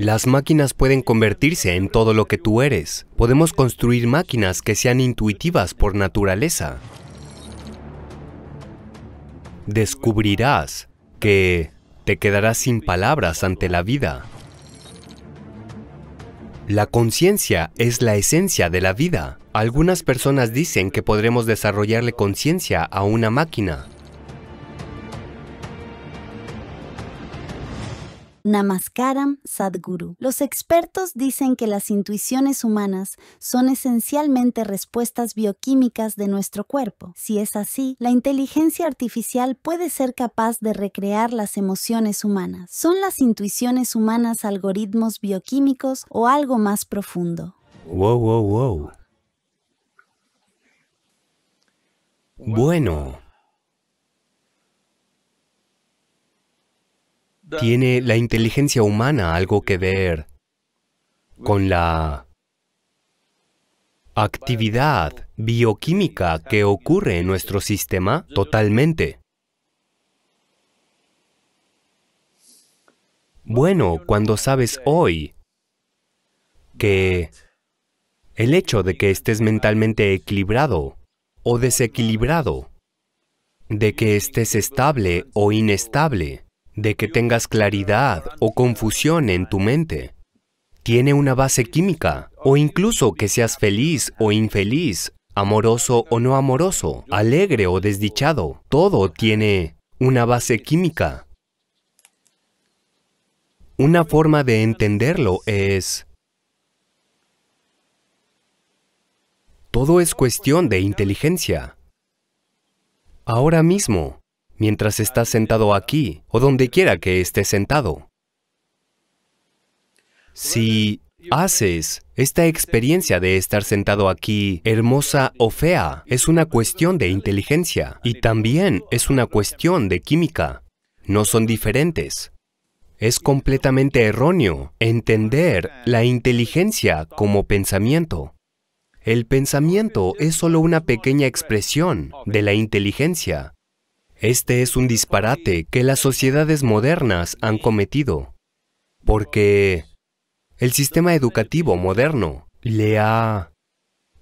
Las máquinas pueden convertirse en todo lo que tú eres. Podemos construir máquinas que sean intuitivas por naturaleza. Descubrirás que te quedarás sin palabras ante la vida. La conciencia es la esencia de la vida. Algunas personas dicen que podremos desarrollarle conciencia a una máquina. Namaskaram Sadguru. Los expertos dicen que las intuiciones humanas son esencialmente respuestas bioquímicas de nuestro cuerpo. Si es así, la inteligencia artificial puede ser capaz de recrear las emociones humanas. ¿Son las intuiciones humanas algoritmos bioquímicos o algo más profundo? Wow, wow, wow. Bueno. ¿Tiene la inteligencia humana algo que ver con la actividad bioquímica que ocurre en nuestro sistema? Totalmente. Bueno, cuando sabes hoy que el hecho de que estés mentalmente equilibrado o desequilibrado, de que estés estable o inestable, de que tengas claridad o confusión en tu mente. Tiene una base química, o incluso que seas feliz o infeliz, amoroso o no amoroso, alegre o desdichado. Todo tiene una base química. Una forma de entenderlo es... Todo es cuestión de inteligencia. Ahora mismo, mientras estás sentado aquí o donde quiera que estés sentado. Si haces esta experiencia de estar sentado aquí, hermosa o fea, es una cuestión de inteligencia y también es una cuestión de química. No son diferentes. Es completamente erróneo entender la inteligencia como pensamiento. El pensamiento es solo una pequeña expresión de la inteligencia. Este es un disparate que las sociedades modernas han cometido, porque el sistema educativo moderno le ha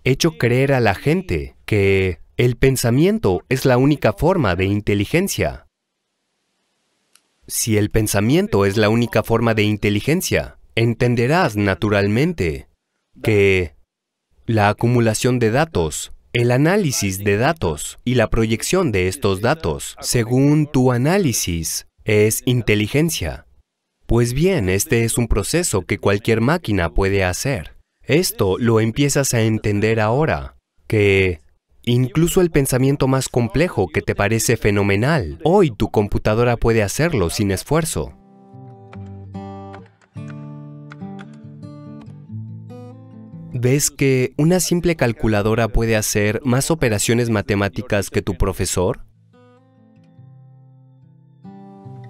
hecho creer a la gente que el pensamiento es la única forma de inteligencia. Si el pensamiento es la única forma de inteligencia, entenderás naturalmente que la acumulación de datos el análisis de datos y la proyección de estos datos, según tu análisis, es inteligencia. Pues bien, este es un proceso que cualquier máquina puede hacer. Esto lo empiezas a entender ahora, que incluso el pensamiento más complejo que te parece fenomenal, hoy tu computadora puede hacerlo sin esfuerzo. ves que una simple calculadora puede hacer más operaciones matemáticas que tu profesor?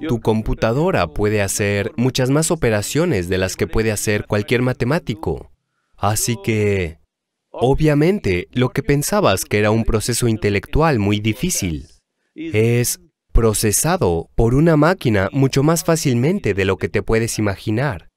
Tu computadora puede hacer muchas más operaciones de las que puede hacer cualquier matemático. Así que, obviamente, lo que pensabas que era un proceso intelectual muy difícil es procesado por una máquina mucho más fácilmente de lo que te puedes imaginar.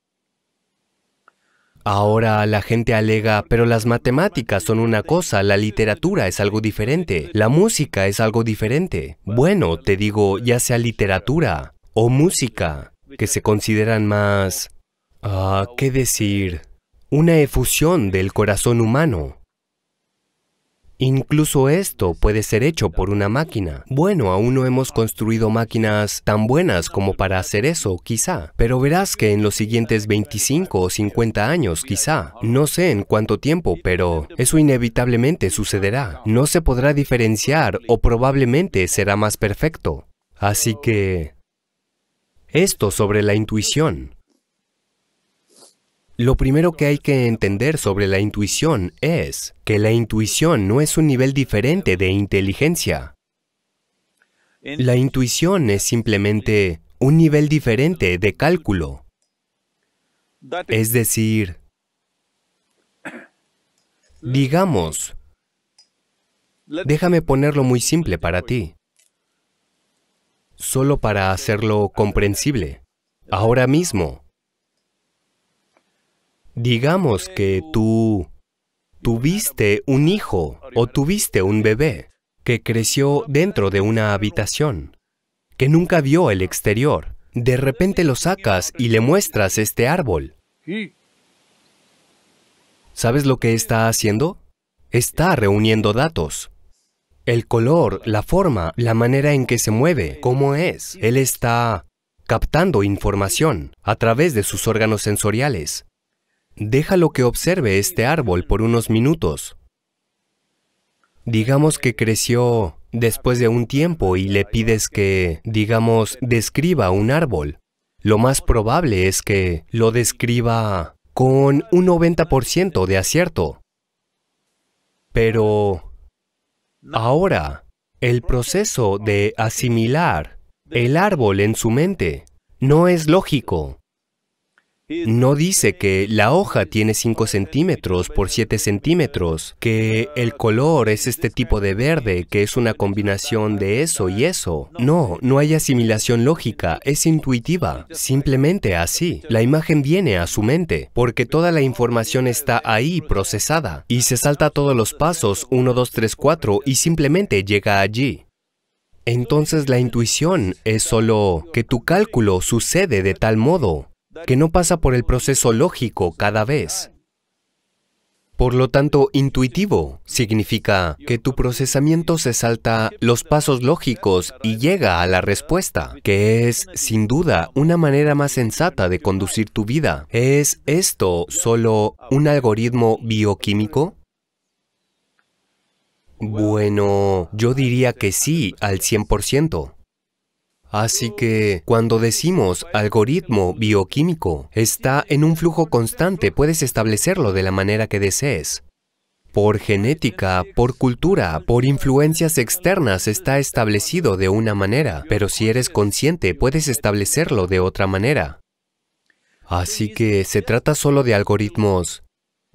Ahora la gente alega, pero las matemáticas son una cosa, la literatura es algo diferente, la música es algo diferente. Bueno, te digo, ya sea literatura o música, que se consideran más... Ah, ¿qué decir? Una efusión del corazón humano. Incluso esto puede ser hecho por una máquina. Bueno, aún no hemos construido máquinas tan buenas como para hacer eso, quizá. Pero verás que en los siguientes 25 o 50 años, quizá, no sé en cuánto tiempo, pero eso inevitablemente sucederá. No se podrá diferenciar o probablemente será más perfecto. Así que... Esto sobre la intuición. Lo primero que hay que entender sobre la intuición es que la intuición no es un nivel diferente de inteligencia. La intuición es simplemente un nivel diferente de cálculo. Es decir, digamos, déjame ponerlo muy simple para ti, solo para hacerlo comprensible. Ahora mismo, Digamos que tú tuviste un hijo o tuviste un bebé que creció dentro de una habitación, que nunca vio el exterior. De repente lo sacas y le muestras este árbol. ¿Sabes lo que está haciendo? Está reuniendo datos. El color, la forma, la manera en que se mueve, cómo es. Él está captando información a través de sus órganos sensoriales déjalo que observe este árbol por unos minutos. Digamos que creció después de un tiempo y le pides que, digamos, describa un árbol. Lo más probable es que lo describa con un 90% de acierto. Pero ahora, el proceso de asimilar el árbol en su mente no es lógico. No dice que la hoja tiene 5 centímetros por 7 centímetros, que el color es este tipo de verde, que es una combinación de eso y eso. No, no hay asimilación lógica, es intuitiva, simplemente así. La imagen viene a su mente, porque toda la información está ahí procesada, y se salta todos los pasos 1, 2, 3, 4 y simplemente llega allí. Entonces la intuición es solo que tu cálculo sucede de tal modo que no pasa por el proceso lógico cada vez. Por lo tanto, intuitivo significa que tu procesamiento se salta los pasos lógicos y llega a la respuesta, que es, sin duda, una manera más sensata de conducir tu vida. ¿Es esto solo un algoritmo bioquímico? Bueno, yo diría que sí, al 100%. Así que cuando decimos algoritmo bioquímico, está en un flujo constante, puedes establecerlo de la manera que desees. Por genética, por cultura, por influencias externas está establecido de una manera, pero si eres consciente puedes establecerlo de otra manera. Así que se trata solo de algoritmos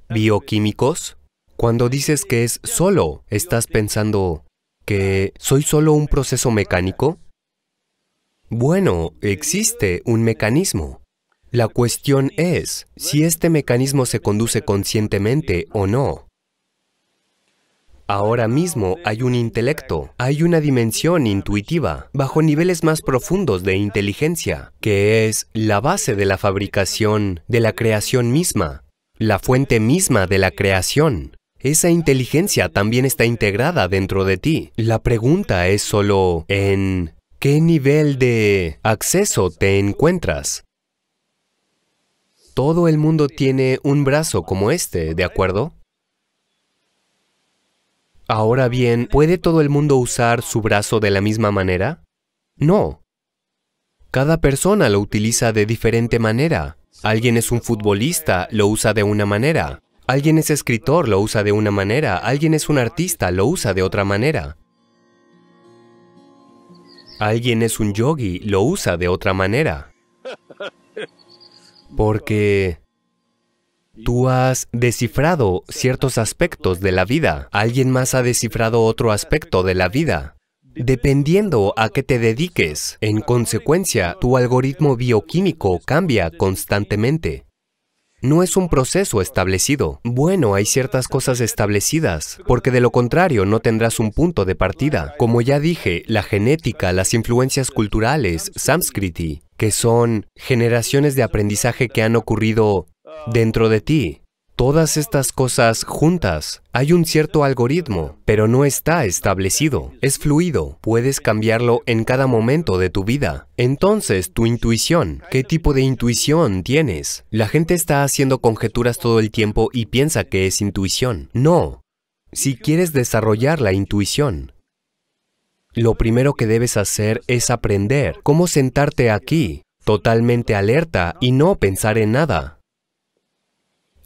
bioquímicos. Cuando dices que es solo, estás pensando que soy solo un proceso mecánico, bueno, existe un mecanismo. La cuestión es si este mecanismo se conduce conscientemente o no. Ahora mismo hay un intelecto, hay una dimensión intuitiva, bajo niveles más profundos de inteligencia, que es la base de la fabricación, de la creación misma, la fuente misma de la creación. Esa inteligencia también está integrada dentro de ti. La pregunta es solo en ¿Qué nivel de acceso te encuentras? Todo el mundo tiene un brazo como este, ¿de acuerdo? Ahora bien, ¿puede todo el mundo usar su brazo de la misma manera? No. Cada persona lo utiliza de diferente manera. Alguien es un futbolista, lo usa de una manera. Alguien es escritor, lo usa de una manera. Alguien es un artista, lo usa de otra manera. Alguien es un yogi, lo usa de otra manera. Porque tú has descifrado ciertos aspectos de la vida, alguien más ha descifrado otro aspecto de la vida. Dependiendo a qué te dediques, en consecuencia, tu algoritmo bioquímico cambia constantemente. No es un proceso establecido. Bueno, hay ciertas cosas establecidas, porque de lo contrario no tendrás un punto de partida. Como ya dije, la genética, las influencias culturales, Samskriti, que son generaciones de aprendizaje que han ocurrido dentro de ti, todas estas cosas juntas. Hay un cierto algoritmo, pero no está establecido. Es fluido, puedes cambiarlo en cada momento de tu vida. Entonces, tu intuición, ¿qué tipo de intuición tienes? La gente está haciendo conjeturas todo el tiempo y piensa que es intuición. No. Si quieres desarrollar la intuición, lo primero que debes hacer es aprender cómo sentarte aquí, totalmente alerta y no pensar en nada.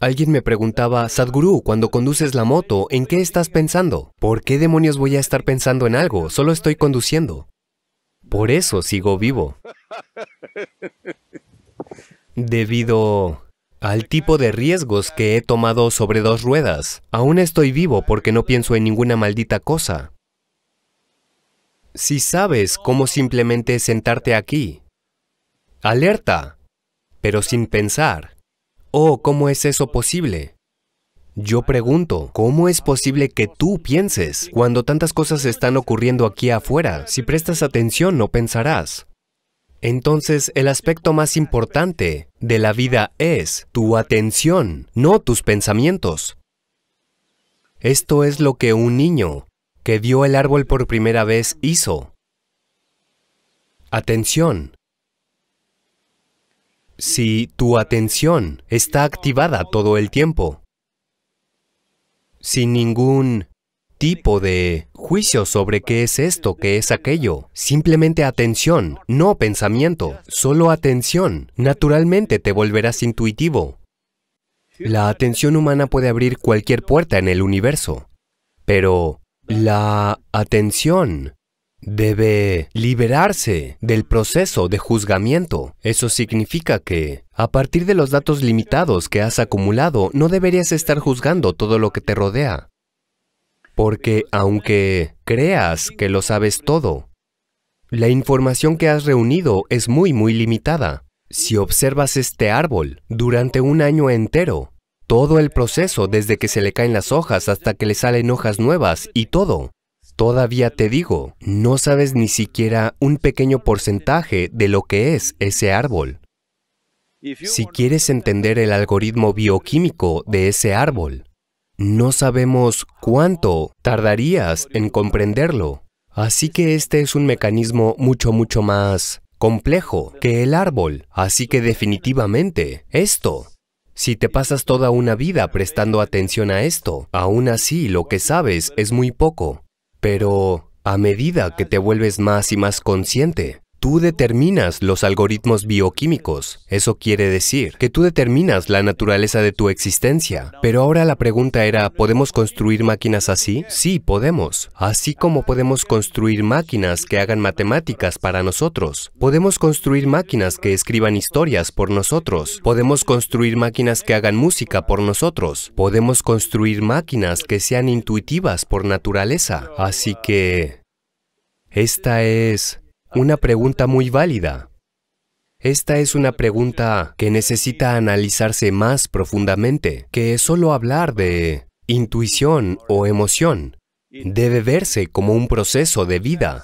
Alguien me preguntaba, Sadhguru, cuando conduces la moto, ¿en qué estás pensando? ¿Por qué demonios voy a estar pensando en algo? Solo estoy conduciendo. Por eso sigo vivo. Debido al tipo de riesgos que he tomado sobre dos ruedas, aún estoy vivo porque no pienso en ninguna maldita cosa. Si sabes cómo simplemente sentarte aquí, alerta, pero sin pensar, Oh, ¿cómo es eso posible? Yo pregunto, ¿cómo es posible que tú pienses cuando tantas cosas están ocurriendo aquí afuera? Si prestas atención, no pensarás. Entonces, el aspecto más importante de la vida es tu atención, no tus pensamientos. Esto es lo que un niño que vio el árbol por primera vez hizo. Atención, si tu atención está activada todo el tiempo, sin ningún tipo de juicio sobre qué es esto, qué es aquello. Simplemente atención, no pensamiento, solo atención. Naturalmente te volverás intuitivo. La atención humana puede abrir cualquier puerta en el universo, pero la atención debe liberarse del proceso de juzgamiento. Eso significa que, a partir de los datos limitados que has acumulado, no deberías estar juzgando todo lo que te rodea. Porque aunque creas que lo sabes todo, la información que has reunido es muy, muy limitada. Si observas este árbol durante un año entero, todo el proceso desde que se le caen las hojas hasta que le salen hojas nuevas y todo, todavía te digo, no sabes ni siquiera un pequeño porcentaje de lo que es ese árbol. Si quieres entender el algoritmo bioquímico de ese árbol, no sabemos cuánto tardarías en comprenderlo. Así que este es un mecanismo mucho, mucho más complejo que el árbol. Así que definitivamente, esto, si te pasas toda una vida prestando atención a esto, aún así lo que sabes es muy poco. Pero a medida que te vuelves más y más consciente, Tú determinas los algoritmos bioquímicos. Eso quiere decir que tú determinas la naturaleza de tu existencia. Pero ahora la pregunta era, ¿podemos construir máquinas así? Sí, podemos. Así como podemos construir máquinas que hagan matemáticas para nosotros. Podemos construir máquinas que escriban historias por nosotros. Podemos construir máquinas que hagan música por nosotros. Podemos construir máquinas que sean intuitivas por naturaleza. Así que... Esta es una pregunta muy válida. Esta es una pregunta que necesita analizarse más profundamente que solo hablar de intuición o emoción. Debe verse como un proceso de vida,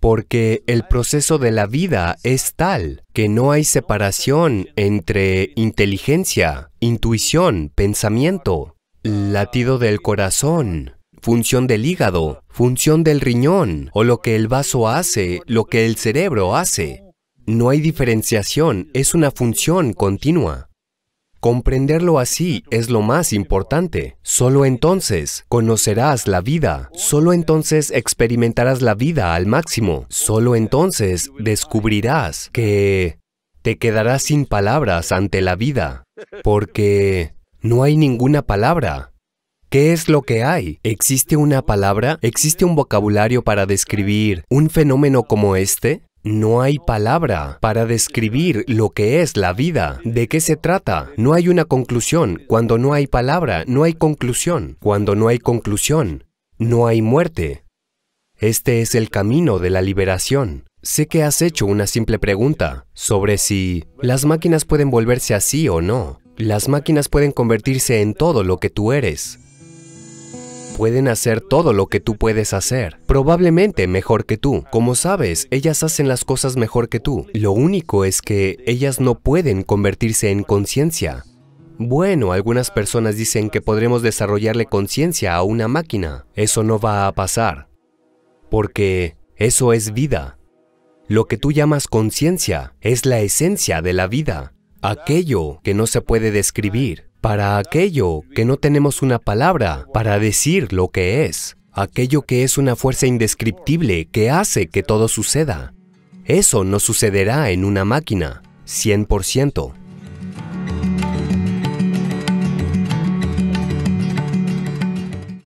porque el proceso de la vida es tal que no hay separación entre inteligencia, intuición, pensamiento, latido del corazón, función del hígado, función del riñón, o lo que el vaso hace, lo que el cerebro hace. No hay diferenciación, es una función continua. Comprenderlo así es lo más importante. Solo entonces conocerás la vida, solo entonces experimentarás la vida al máximo, solo entonces descubrirás que te quedarás sin palabras ante la vida, porque no hay ninguna palabra, ¿Qué es lo que hay? ¿Existe una palabra? ¿Existe un vocabulario para describir un fenómeno como este? No hay palabra para describir lo que es la vida. ¿De qué se trata? No hay una conclusión. Cuando no hay palabra, no hay conclusión. Cuando no hay conclusión, no hay muerte. Este es el camino de la liberación. Sé que has hecho una simple pregunta sobre si las máquinas pueden volverse así o no. Las máquinas pueden convertirse en todo lo que tú eres pueden hacer todo lo que tú puedes hacer, probablemente mejor que tú. Como sabes, ellas hacen las cosas mejor que tú. Lo único es que ellas no pueden convertirse en conciencia. Bueno, algunas personas dicen que podremos desarrollarle conciencia a una máquina. Eso no va a pasar, porque eso es vida. Lo que tú llamas conciencia es la esencia de la vida, aquello que no se puede describir, para aquello que no tenemos una palabra para decir lo que es, aquello que es una fuerza indescriptible que hace que todo suceda. Eso no sucederá en una máquina, 100%.